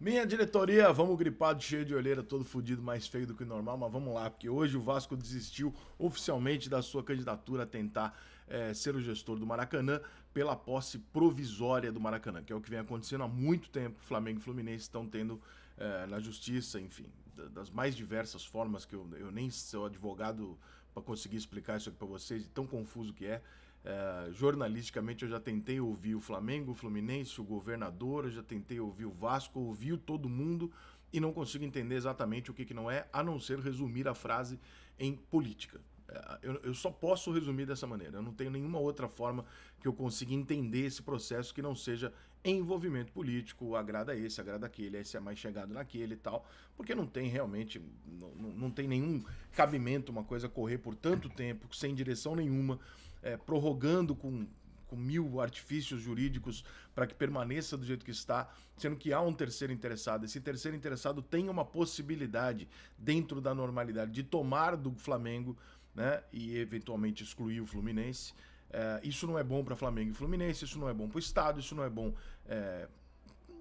Minha diretoria, vamos gripado, cheio de olheira, todo fudido, mais feio do que normal, mas vamos lá, porque hoje o Vasco desistiu oficialmente da sua candidatura a tentar é, ser o gestor do Maracanã pela posse provisória do Maracanã, que é o que vem acontecendo há muito tempo. Flamengo e Fluminense estão tendo é, na justiça, enfim, das mais diversas formas que eu, eu nem sou advogado para conseguir explicar isso aqui para vocês, tão confuso que é, é, jornalisticamente eu já tentei ouvir o Flamengo, o Fluminense, o governador, eu já tentei ouvir o Vasco, ouviu todo mundo e não consigo entender exatamente o que, que não é, a não ser resumir a frase em política. É, eu, eu só posso resumir dessa maneira, eu não tenho nenhuma outra forma que eu consiga entender esse processo que não seja envolvimento político, agrada esse, agrada aquele, esse é mais chegado naquele e tal, porque não tem realmente, não, não tem nenhum cabimento uma coisa correr por tanto tempo, sem direção nenhuma, é, prorrogando com, com mil artifícios jurídicos para que permaneça do jeito que está, sendo que há um terceiro interessado. Esse terceiro interessado tem uma possibilidade, dentro da normalidade, de tomar do Flamengo né, e eventualmente excluir o Fluminense é, isso não é bom para Flamengo e Fluminense, isso não é bom para o Estado, isso não é bom. É,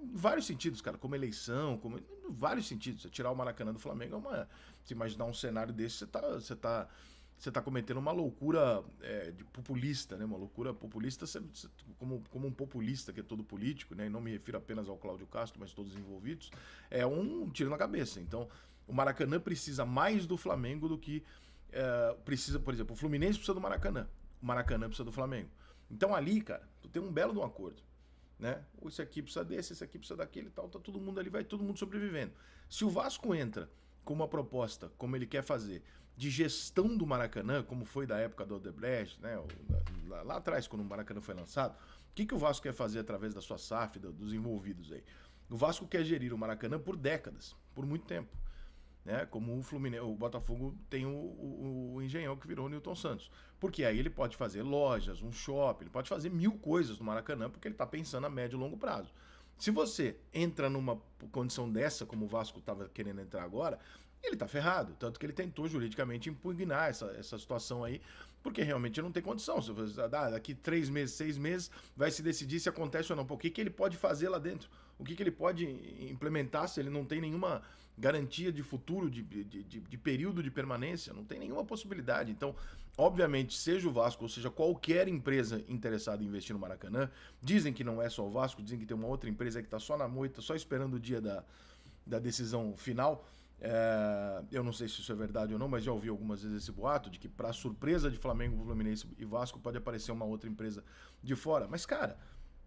em vários sentidos, cara, como eleição, como em vários sentidos. Você tirar o Maracanã do Flamengo é uma. Se imaginar um cenário desse, você está, você tá, você tá cometendo uma loucura é, de populista, né? Uma loucura populista, você, você, como, como um populista que é todo político, né? E não me refiro apenas ao Cláudio Castro, mas todos envolvidos, é um tiro na cabeça. Então, o Maracanã precisa mais do Flamengo do que. É, precisa, por exemplo, o Fluminense precisa do Maracanã o Maracanã precisa do Flamengo. Então ali, cara, tu tem um belo de um acordo. Né? Esse aqui precisa desse, esse aqui precisa daquele tal, tá todo mundo ali, vai todo mundo sobrevivendo. Se o Vasco entra com uma proposta, como ele quer fazer, de gestão do Maracanã, como foi da época do Odebrecht, né? lá, lá atrás, quando o Maracanã foi lançado, o que, que o Vasco quer fazer através da sua SAF, do, dos envolvidos aí? O Vasco quer gerir o Maracanã por décadas, por muito tempo né? Como o Fluminense, o Botafogo tem o, o, o, engenhão que virou o Newton Santos. Porque aí ele pode fazer lojas, um shopping, ele pode fazer mil coisas no Maracanã, porque ele está pensando a médio e longo prazo. Se você entra numa condição dessa, como o Vasco estava querendo entrar agora, ele está ferrado. Tanto que ele tentou juridicamente impugnar essa, essa situação aí, porque realmente não tem condição. Se você, ah, daqui três meses, seis meses, vai se decidir se acontece ou não. Pô, o que, que ele pode fazer lá dentro? O que, que ele pode implementar se ele não tem nenhuma garantia de futuro, de, de, de, de período de permanência? Não tem nenhuma possibilidade. Então, obviamente, seja o Vasco, ou seja qualquer empresa interessada em investir no Maracanã, dizem que não é só o Vasco, dizem que tem uma outra empresa que está só na moita, só esperando o dia da, da decisão final. É, eu não sei se isso é verdade ou não, mas já ouvi algumas vezes esse boato de que, para surpresa de Flamengo, Fluminense e Vasco, pode aparecer uma outra empresa de fora. Mas, cara,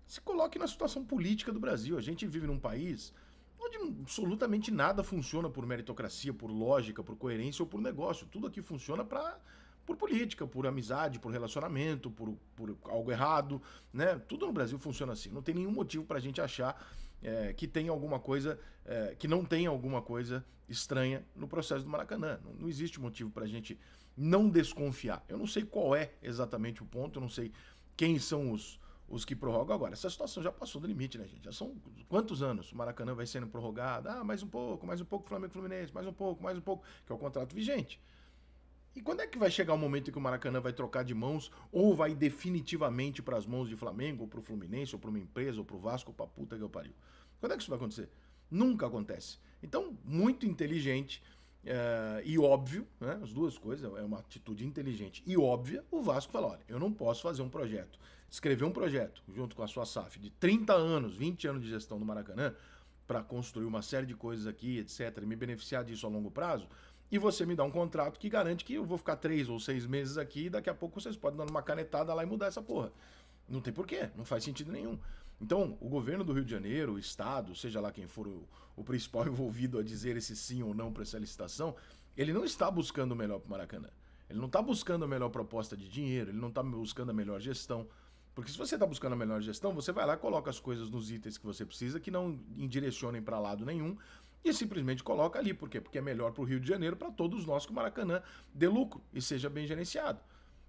se coloque na situação política do Brasil. A gente vive num país onde absolutamente nada funciona por meritocracia, por lógica, por coerência ou por negócio. Tudo aqui funciona para por política, por amizade, por relacionamento, por, por algo errado, né? Tudo no Brasil funciona assim. Não tem nenhum motivo para a gente achar é, que tem alguma coisa, é, que não tem alguma coisa estranha no processo do Maracanã. Não, não existe motivo para a gente não desconfiar. Eu não sei qual é exatamente o ponto, eu não sei quem são os, os que prorrogam agora. Essa situação já passou do limite, né, gente? Já são quantos anos o Maracanã vai sendo prorrogado? Ah, mais um pouco, mais um pouco Flamengo Fluminense, mais um pouco, mais um pouco, que é o contrato vigente. E quando é que vai chegar o momento que o Maracanã vai trocar de mãos ou vai definitivamente para as mãos de Flamengo, ou para o Fluminense, ou para uma empresa, ou para o Vasco, ou para puta que eu pariu? Quando é que isso vai acontecer? Nunca acontece. Então, muito inteligente uh, e óbvio, né, as duas coisas, é uma atitude inteligente e óbvia, o Vasco fala, olha, eu não posso fazer um projeto, escrever um projeto junto com a sua SAF de 30 anos, 20 anos de gestão do Maracanã, para construir uma série de coisas aqui, etc., e me beneficiar disso a longo prazo, e você me dá um contrato que garante que eu vou ficar três ou seis meses aqui e daqui a pouco vocês podem dar uma canetada lá e mudar essa porra. Não tem porquê, não faz sentido nenhum. Então, o governo do Rio de Janeiro, o Estado, seja lá quem for o, o principal envolvido a dizer esse sim ou não para essa licitação, ele não está buscando o melhor para o Maracanã. Ele não está buscando a melhor proposta de dinheiro, ele não está buscando a melhor gestão. Porque se você está buscando a melhor gestão, você vai lá, coloca as coisas nos itens que você precisa, que não indirecionem para lado nenhum, e simplesmente coloca ali. Por quê? Porque é melhor para o Rio de Janeiro, para todos nós, que o Maracanã dê lucro e seja bem gerenciado.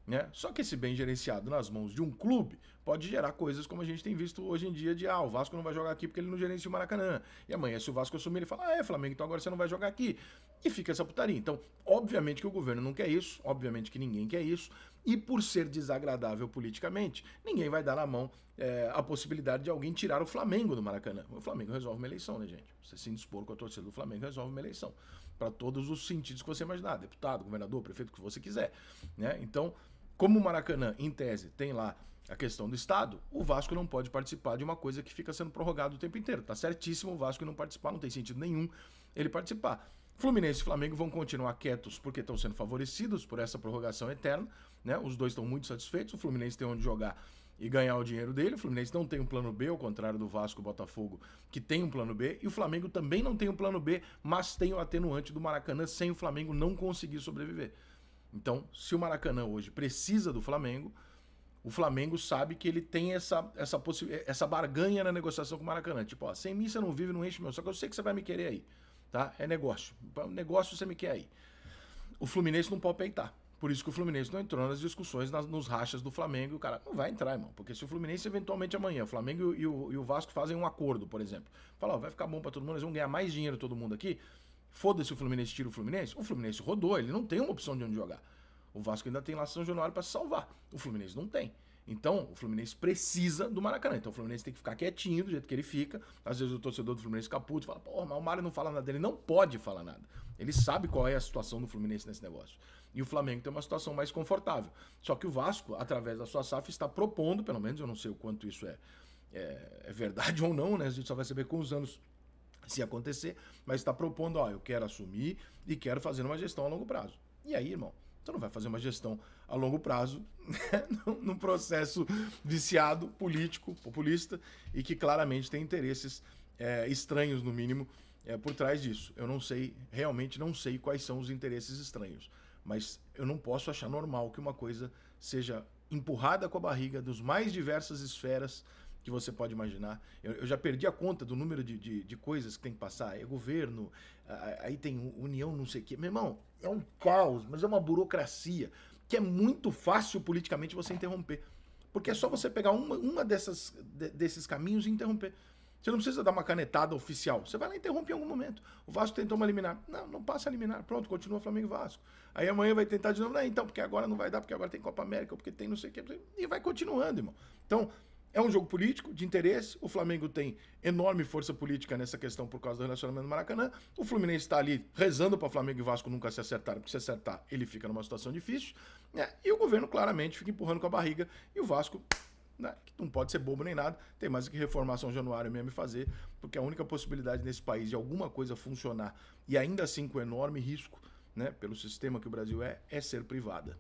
Né? Só que esse bem gerenciado nas mãos de um clube pode gerar coisas como a gente tem visto hoje em dia de ah, o Vasco não vai jogar aqui porque ele não gerencia o Maracanã. E amanhã, se o Vasco assumir, ele fala, ah, é, Flamengo, então agora você não vai jogar aqui e fica essa putaria. Então, obviamente que o governo não quer isso, obviamente que ninguém quer isso, e por ser desagradável politicamente, ninguém vai dar na mão é, a possibilidade de alguém tirar o Flamengo do Maracanã. O Flamengo resolve uma eleição, né, gente? Você se indispor com a torcida do Flamengo resolve uma eleição. Para todos os sentidos que você imaginar: deputado, governador, prefeito, o que você quiser. Né? Então, como o Maracanã, em tese, tem lá a questão do Estado, o Vasco não pode participar de uma coisa que fica sendo prorrogada o tempo inteiro. Tá certíssimo o Vasco não participar, não tem sentido nenhum ele participar. Fluminense e Flamengo vão continuar quietos porque estão sendo favorecidos por essa prorrogação eterna, né? Os dois estão muito satisfeitos, o Fluminense tem onde jogar e ganhar o dinheiro dele. O Fluminense não tem um plano B, ao contrário do Vasco Botafogo, que tem um plano B. E o Flamengo também não tem um plano B, mas tem o atenuante do Maracanã sem o Flamengo não conseguir sobreviver. Então, se o Maracanã hoje precisa do Flamengo, o Flamengo sabe que ele tem essa, essa, essa barganha na negociação com o Maracanã. Tipo, ó, sem mim você não vive, não enche meu. Só que eu sei que você vai me querer aí tá? É negócio. Negócio você me quer aí. O Fluminense não pode peitar. Por isso que o Fluminense não entrou nas discussões, nas, nos rachas do Flamengo. O cara não vai entrar, irmão. Porque se o Fluminense eventualmente amanhã, o Flamengo e o, e o Vasco fazem um acordo, por exemplo. Fala, ó, vai ficar bom para todo mundo, eles vão ganhar mais dinheiro todo mundo aqui. Foda-se o Fluminense tira o Fluminense. O Fluminense rodou, ele não tem uma opção de onde jogar. O Vasco ainda tem lá São Januário para se salvar. O Fluminense não tem. Então, o Fluminense precisa do Maracanã. Então, o Fluminense tem que ficar quietinho do jeito que ele fica. Às vezes, o torcedor do Fluminense caputo fala: pô, mas o Mário não fala nada. Ele não pode falar nada. Ele sabe qual é a situação do Fluminense nesse negócio. E o Flamengo tem uma situação mais confortável. Só que o Vasco, através da sua SAF, está propondo, pelo menos eu não sei o quanto isso é, é, é verdade ou não, né? A gente só vai saber com os anos se acontecer, mas está propondo: ó, eu quero assumir e quero fazer uma gestão a longo prazo. E aí, irmão? Você não vai fazer uma gestão a longo prazo né? num processo viciado, político, populista e que claramente tem interesses é, estranhos, no mínimo, é, por trás disso. Eu não sei, realmente não sei quais são os interesses estranhos, mas eu não posso achar normal que uma coisa seja empurrada com a barriga dos mais diversas esferas que você pode imaginar. Eu, eu, já perdi a conta do número de, de, de, coisas que tem que passar. É governo, aí tem união, não sei o quê. Meu irmão, é um caos, mas é uma burocracia que é muito fácil politicamente você interromper. Porque é só você pegar uma, uma dessas, de, desses caminhos e interromper. Você não precisa dar uma canetada oficial. Você vai lá e interrompe em algum momento. O Vasco tentou uma eliminar. Não, não passa a eliminar. Pronto, continua Flamengo e Vasco. Aí amanhã vai tentar de novo. Não, então, porque agora não vai dar, porque agora tem Copa América, porque tem não sei o quê. E vai continuando, irmão. Então, é um jogo político, de interesse. O Flamengo tem enorme força política nessa questão por causa do relacionamento do Maracanã. O Fluminense está ali rezando para Flamengo e Vasco nunca se acertarem, porque se acertar, ele fica numa situação difícil. Né? E o governo claramente fica empurrando com a barriga e o Vasco. Né, que não pode ser bobo nem nada, tem mais que reformar São Januário mesmo e fazer, porque a única possibilidade nesse país de alguma coisa funcionar, e ainda assim com enorme risco né, pelo sistema que o Brasil é, é ser privada.